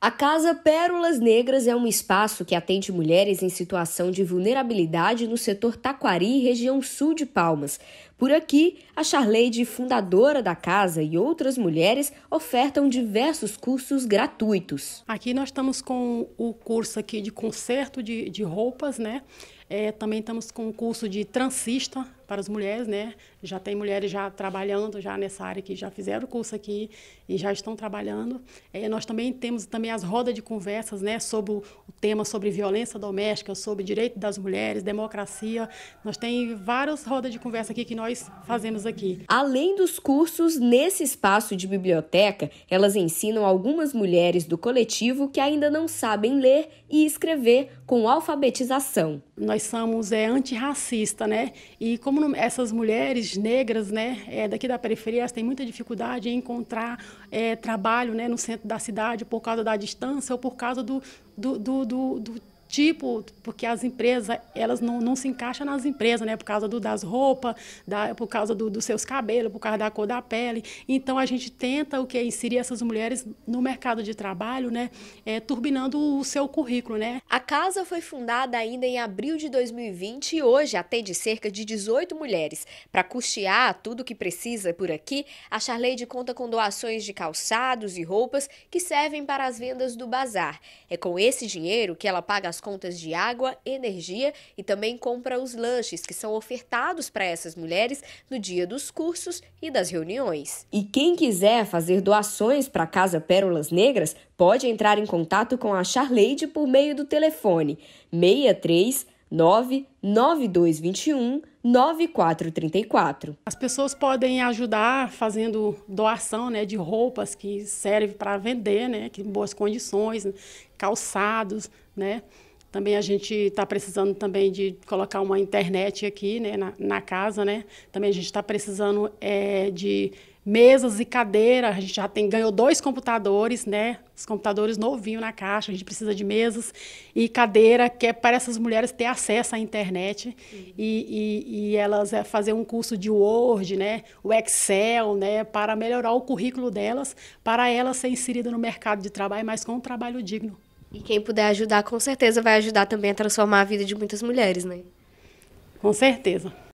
A Casa Pérolas Negras é um espaço que atende mulheres em situação de vulnerabilidade no setor Taquari, região sul de Palmas. Por aqui, a Charleide, fundadora da casa, e outras mulheres ofertam diversos cursos gratuitos. Aqui nós estamos com o curso aqui de conserto de, de roupas, né? É, também estamos com o curso de transista para as mulheres, né? Já tem mulheres já trabalhando já nessa área que já fizeram o curso aqui e já estão trabalhando. É, nós também temos também as rodas de conversas, né? Sobre o tema sobre violência doméstica, sobre direito das mulheres, democracia. Nós tem várias rodas de conversa aqui que nós nós fazemos aqui. Além dos cursos, nesse espaço de biblioteca, elas ensinam algumas mulheres do coletivo que ainda não sabem ler e escrever com alfabetização. Nós somos é, antirracista, né? E como essas mulheres negras, né, é, daqui da periferia, elas têm muita dificuldade em encontrar é, trabalho né, no centro da cidade por causa da distância ou por causa do, do, do, do tipo, porque as empresas, elas não, não se encaixam nas empresas, né? Por causa do, das roupas, da, por causa do, dos seus cabelos, por causa da cor da pele. Então, a gente tenta o que inserir essas mulheres no mercado de trabalho, né? É, turbinando o seu currículo, né? A casa foi fundada ainda em abril de 2020 e hoje atende cerca de 18 mulheres. Para custear tudo o que precisa por aqui, a Charleide conta com doações de calçados e roupas que servem para as vendas do bazar. É com esse dinheiro que ela paga as as contas de água, energia e também compra os lanches que são ofertados para essas mulheres no dia dos cursos e das reuniões. E quem quiser fazer doações para a Casa Pérolas Negras pode entrar em contato com a Charleide por meio do telefone 63 99221 9434. As pessoas podem ajudar fazendo doação né, de roupas que servem para vender, né, que em boas condições, calçados, né? Também a gente está precisando também de colocar uma internet aqui né, na, na casa, né? Também a gente está precisando é, de mesas e cadeira. A gente já tem, ganhou dois computadores, né? Os computadores novinhos na caixa. A gente precisa de mesas e cadeira, que é para essas mulheres ter acesso à internet uhum. e, e, e, elas é, fazer um curso de Word, né? O Excel, né? Para melhorar o currículo delas, para elas ser inserida no mercado de trabalho, mas com um trabalho digno. E quem puder ajudar, com certeza vai ajudar também a transformar a vida de muitas mulheres, né? Com certeza.